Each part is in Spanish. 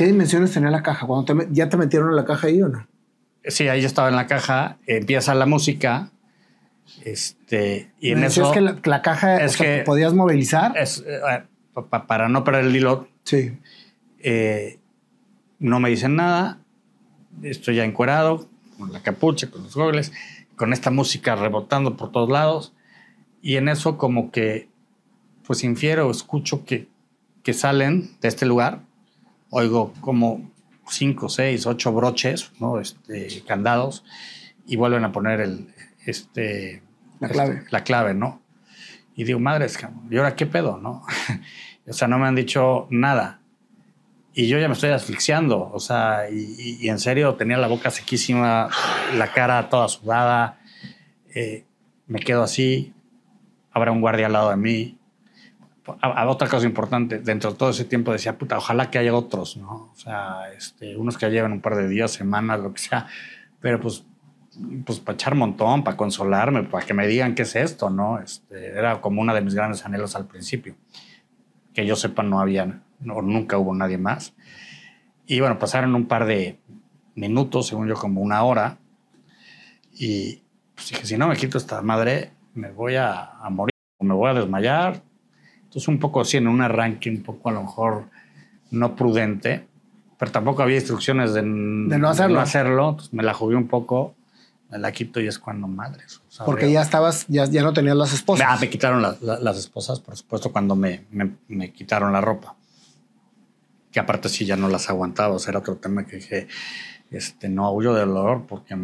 ¿Qué dimensiones tenía la caja? Cuando ¿Ya te metieron en la caja ahí o no? Sí, ahí yo estaba en la caja, empieza la música. Este, y eso. Es que la, caja es que podías movilizar. Eh, para no perder el hilo. Sí. Eh, no me dicen nada. Estoy ya encuerado, con la capucha, con los gogles, con esta música rebotando por todos lados. Y en eso, como que, pues infiero, escucho que, que salen de este lugar oigo como cinco, seis, ocho broches, ¿no? Este, candados, y vuelven a poner el, este, la este, clave. la clave, ¿no? Y digo, madres, ¿y ahora qué pedo, no? o sea, no me han dicho nada. Y yo ya me estoy asfixiando, o sea, y, en serio tenía la boca sequísima, la cara toda sudada, eh, me quedo así, habrá un guardia al lado de mí, a, otra cosa importante, dentro de todo ese tiempo decía, puta, ojalá que haya otros, ¿no? O sea, este, unos que lleven un par de días, semanas, lo que sea, pero pues, pues para echar montón, para consolarme, para que me digan qué es esto, ¿no? Este, era como una de mis grandes anhelos al principio. Que yo sepa, no había, no, nunca hubo nadie más. Y bueno, pasaron un par de minutos, según yo, como una hora, y pues dije, si no me quito esta madre, me voy a, a morir, me voy a desmayar, entonces, un poco sí, en un arranque un poco a lo mejor no prudente, pero tampoco había instrucciones de, no hacerlo. Pues, me la jugué un poco, me la quito y es cuando madres. Porque ya estabas, ya, no tenías las esposas. Ah, me, quitaron las esposas, por supuesto, cuando me, quitaron la ropa. Que aparte sí ya no las aguantaba, o sea, era otro tema que dije, este, no huyo del dolor porque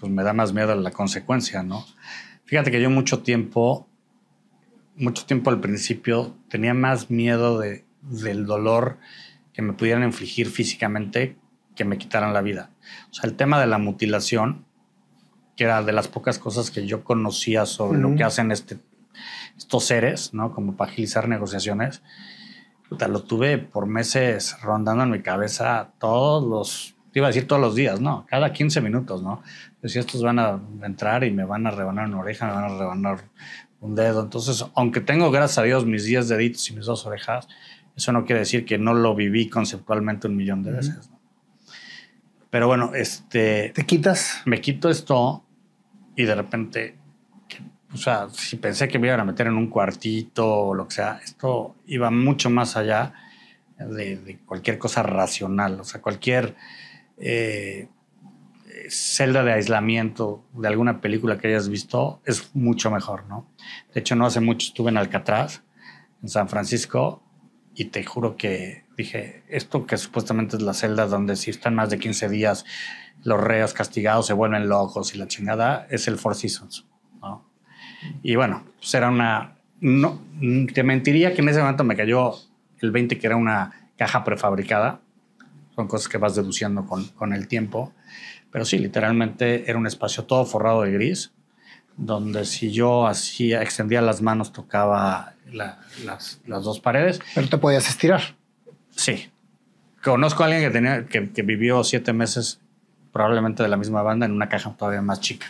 pues, me da más miedo la consecuencia, ¿no? Fíjate que yo mucho tiempo mucho tiempo al principio tenía más miedo de, del dolor que me pudieran infligir físicamente que me quitaran la vida. O sea, el tema de la mutilación, que era de las pocas cosas que yo conocía sobre lo que hacen este, estos seres, ¿no? Como para agilizar negociaciones. lo tuve por meses rondando en mi cabeza todos los, iba a decir todos los días, no, cada 15 minutos, ¿no? Pues si estos van a entrar y me van a rebanar una oreja, me van a rebanar un dedo. Entonces, aunque tengo, gracias a Dios, mis 10 deditos y mis dos orejas, eso no quiere decir que no lo viví conceptualmente un millón de veces. Pero bueno, este... ¿Te quitas? Me quito esto y de repente, o sea, si pensé que me iban a meter en un cuartito o lo que sea, esto iba mucho más allá de, cualquier cosa racional, o sea, cualquier... Eh, celda de aislamiento de alguna película que hayas visto es mucho mejor, ¿no? De hecho, no hace mucho estuve en Alcatraz, en San Francisco, y te juro que dije, esto que supuestamente es la celda donde si están más de 15 días los reos castigados se vuelven locos y la chingada, es el Four Seasons, ¿no? Y bueno, pues era una... No, te mentiría que en ese momento me cayó el 20 que era una caja prefabricada, son cosas que vas deduciendo con, con el tiempo. Pero sí, literalmente era un espacio todo forrado de gris, donde si yo hacía, extendía las manos, tocaba las, las, dos paredes. Pero te podías estirar. Sí. Conozco a alguien que, tenía, que, vivió siete meses, probablemente de la misma banda, en una caja todavía más chica.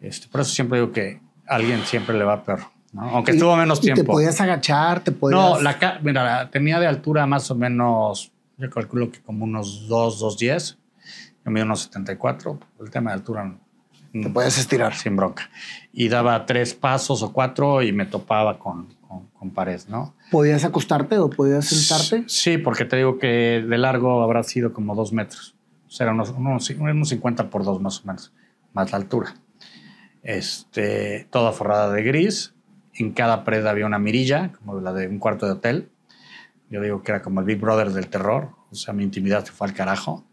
Este, por eso siempre digo que a alguien siempre le va peor. ¿no? Aunque estuvo menos tiempo. ¿Te podías agachar? ¿Te podías... No, la mira, tenía de altura más o menos, yo calculo que como unos 2, 2, 10 unos 74, el tema de altura no. Mm, te puedes estirar. Sin bronca. Y daba tres pasos o cuatro y me topaba con, con, pared, ¿no? ¿Podías acostarte o podías sentarte? Sí, porque te digo que de largo habrá sido como dos metros. O sea, unos, unos, 50 por dos más o menos, más la altura. Este, toda forrada de gris. En cada pared había una mirilla, como la de un cuarto de hotel. Yo digo que era como el Big Brother del terror. O sea, mi intimidad se fue al carajo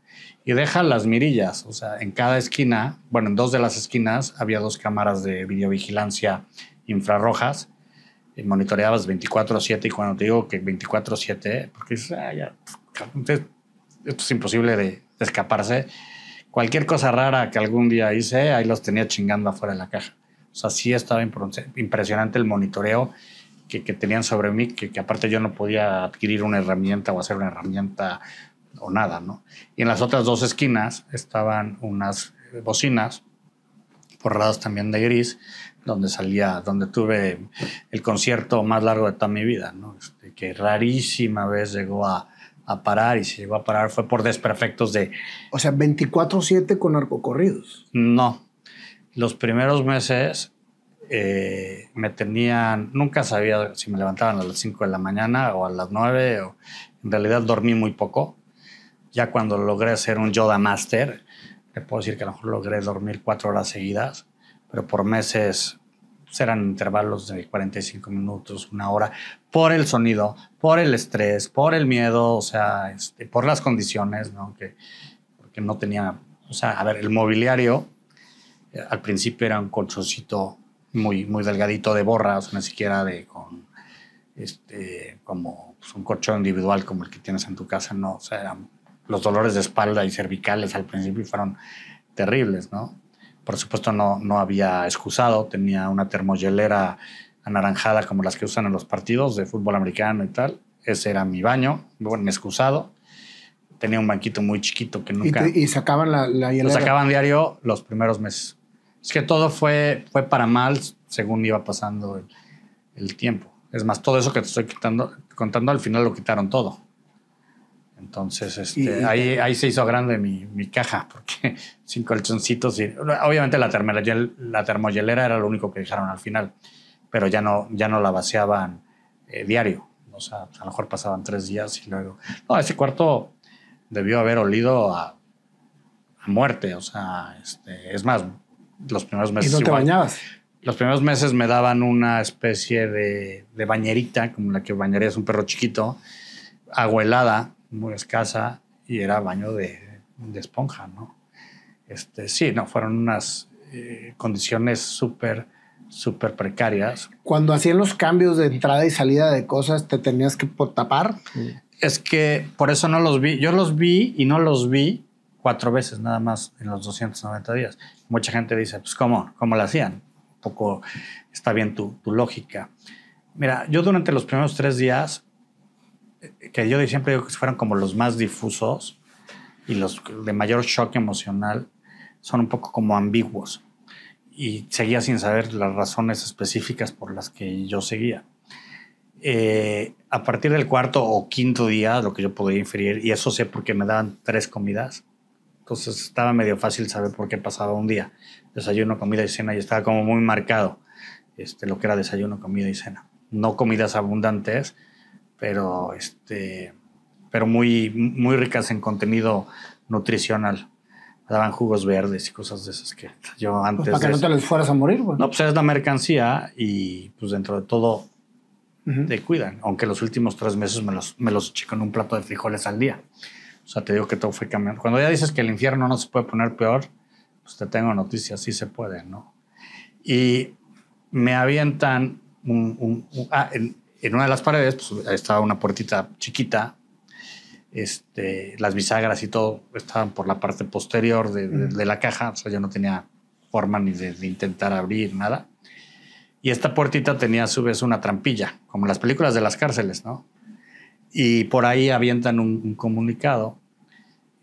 y deja las mirillas. O sea, en cada esquina, bueno, en dos de las esquinas había dos cámaras de videovigilancia infrarrojas. Y monitoreabas 24-7 y cuando te digo que 24-7, porque dices, ah, ya, esto es imposible de, escaparse. Cualquier cosa rara que algún día hice, ahí los tenía chingando afuera de la caja. O sea, sí estaba impresionante el monitoreo que, tenían sobre mí, que, que aparte yo no podía adquirir una herramienta o hacer una herramienta o nada, ¿no? Y en las otras dos esquinas estaban unas eh, bocinas forradas también de gris, donde salía, donde tuve el concierto más largo de toda mi vida, ¿no? Este, que rarísima vez llegó a, parar y si llegó a parar fue por desperfectos de... O sea, 24/7 con arco corridos. No, los primeros meses eh, me tenían, nunca sabía si me levantaban a las 5 de la mañana o a las 9, en realidad dormí muy poco ya cuando logré hacer un Yoda Master, te puedo decir que a lo mejor logré dormir cuatro horas seguidas, pero por meses eran intervalos de 45 minutos, una hora, por el sonido, por el estrés, por el miedo, o sea, este, por las condiciones, ¿no? porque no tenía, o sea, a ver, el mobiliario eh, al principio era un colchoncito muy, muy delgadito de borras ni siquiera de con, este, como pues, un colchón individual como el que tienes en tu casa, no, o sea, era los dolores de espalda y cervicales al principio fueron terribles, ¿no? Por supuesto no, no había excusado, tenía una termoyelera anaranjada como las que usan en los partidos de fútbol americano y tal. Ese era mi baño, bueno, mi excusado. Tenía un banquito muy chiquito que nunca... Y, sacaban la, la Lo sacaban diario los primeros meses. Es que todo fue, fue para mal según iba pasando el, el tiempo. Es más, todo eso que te estoy quitando, contando, al final lo quitaron todo. Entonces, este, ahí, ahí se hizo grande mi, caja, porque sin colchoncitos y... Obviamente la, termoyel, la termoyelera era lo único que dejaron al final, pero ya no, ya no la vaciaban eh, diario. O sea, pues, a lo mejor pasaban tres días y luego... No, ese cuarto debió haber olido a, muerte, o sea, este, es más, los primeros meses... ¿Y no te bañabas? Los primeros meses me daban una especie de, bañerita, como la que bañarías un perro chiquito, aguelada muy escasa y era baño de, esponja, ¿no? Este, sí, no, fueron unas eh, condiciones súper, súper precarias. Cuando hacían los cambios de entrada y salida de cosas, ¿te tenías que tapar? Es que por eso no los vi. Yo los vi y no los vi cuatro veces nada más en los 290 días. Mucha gente dice, pues ¿cómo? ¿Cómo lo hacían? Un poco está bien tu, tu lógica. Mira, yo durante los primeros tres días que yo siempre digo que fueron como los más difusos y los de mayor shock emocional, son un poco como ambiguos. Y seguía sin saber las razones específicas por las que yo seguía. Eh, a partir del cuarto o quinto día, lo que yo podía inferir, y eso sé porque me daban tres comidas, entonces estaba medio fácil saber por qué pasaba un día. Desayuno, comida y cena, y estaba como muy marcado este, lo que era desayuno, comida y cena. No comidas abundantes, pero, este, pero muy, muy ricas en contenido nutricional. Daban jugos verdes y cosas de esas que yo pues, antes. para que no te les fueras a morir, güey. No, pues es la mercancía y pues dentro de todo te cuidan. Aunque los últimos tres meses me los, me los eché con un plato de frijoles al día. O sea, te digo que todo fue cambiando. Cuando ya dices que el infierno no se puede poner peor, pues te tengo noticias, sí se puede, ¿no? Y me avientan un... Ah, en una de las paredes pues, estaba una puertita chiquita. Este, las bisagras y todo estaban por la parte posterior de, la caja, o sea, yo no tenía forma ni de, intentar abrir nada. Y esta puertita tenía a su vez una trampilla, como las películas de las cárceles, ¿no? Y por ahí avientan un, comunicado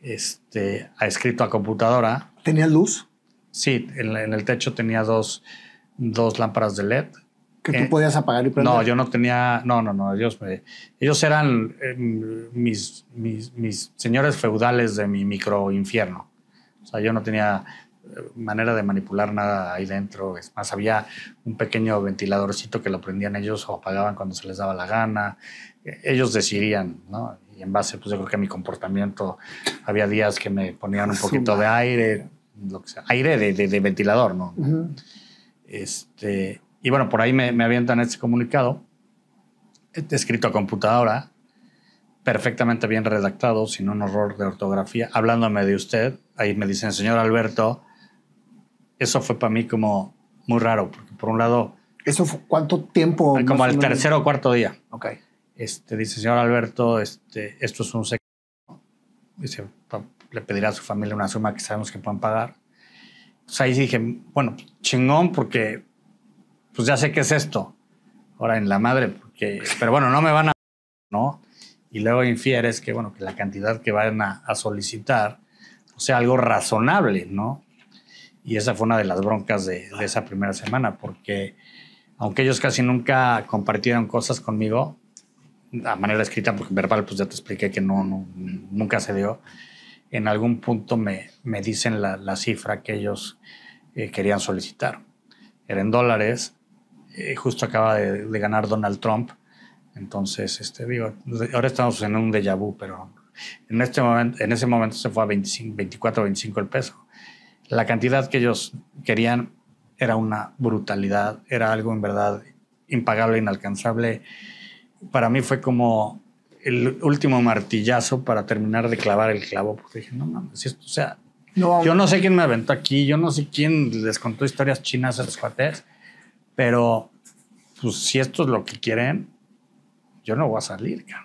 este, a escrito a computadora. ¿Tenía luz? Sí, en, en el techo tenía dos, dos lámparas de LED que tú eh, podías apagar y prender. No, yo no tenía. No, no, no. Ellos, ellos eran eh, mis, mis, señores feudales de mi micro infierno. O sea, yo no tenía eh, manera de manipular nada ahí dentro. Es más, había un pequeño ventiladorcito que lo prendían ellos o apagaban cuando se les daba la gana. Ellos decidían, ¿no? Y en base, pues yo creo que a mi comportamiento, había días que me ponían un poquito de aire, lo que sea. Aire de, ventilador, ¿no? Este y bueno, por ahí me, me avientan este comunicado, este escrito a computadora, perfectamente bien redactado, sin un error de ortografía, hablándome de usted. Ahí me dicen, señor Alberto, eso fue para mí como muy raro, porque por un lado... ¿Eso fue cuánto tiempo? Como al tercer o cuarto día. Ok. Este, dice, señor Alberto, este, esto es un secreto. Dice, le pedirá a su familia una suma que sabemos que puedan pagar. Pues ahí dije, bueno, chingón, porque pues ya sé qué es esto. Ahora en la madre, porque, pero bueno, no me van a, ¿no? Y luego infieres que, bueno, que la cantidad que van a, solicitar pues, sea algo razonable, ¿no? Y esa fue una de las broncas de, esa primera semana, porque aunque ellos casi nunca compartieron cosas conmigo, a manera escrita, porque verbal, pues ya te expliqué que no, no nunca se dio, en algún punto me, me dicen la, la, cifra que ellos eh, querían solicitar. Era en dólares eh, justo acaba de, ganar Donald Trump. Entonces, este, digo, ahora estamos en un déjà vu, pero en, este momento, en ese momento se fue a 25, 24, 25 el peso. La cantidad que ellos querían era una brutalidad, era algo en verdad impagable, inalcanzable. Para mí fue como el último martillazo para terminar de clavar el clavo, porque dije, no mames, o sea, yo no sé quién me aventó aquí, yo no sé quién les contó historias chinas a los cuates, pero, pues, si esto es lo que quieren, yo no voy a salir, cara.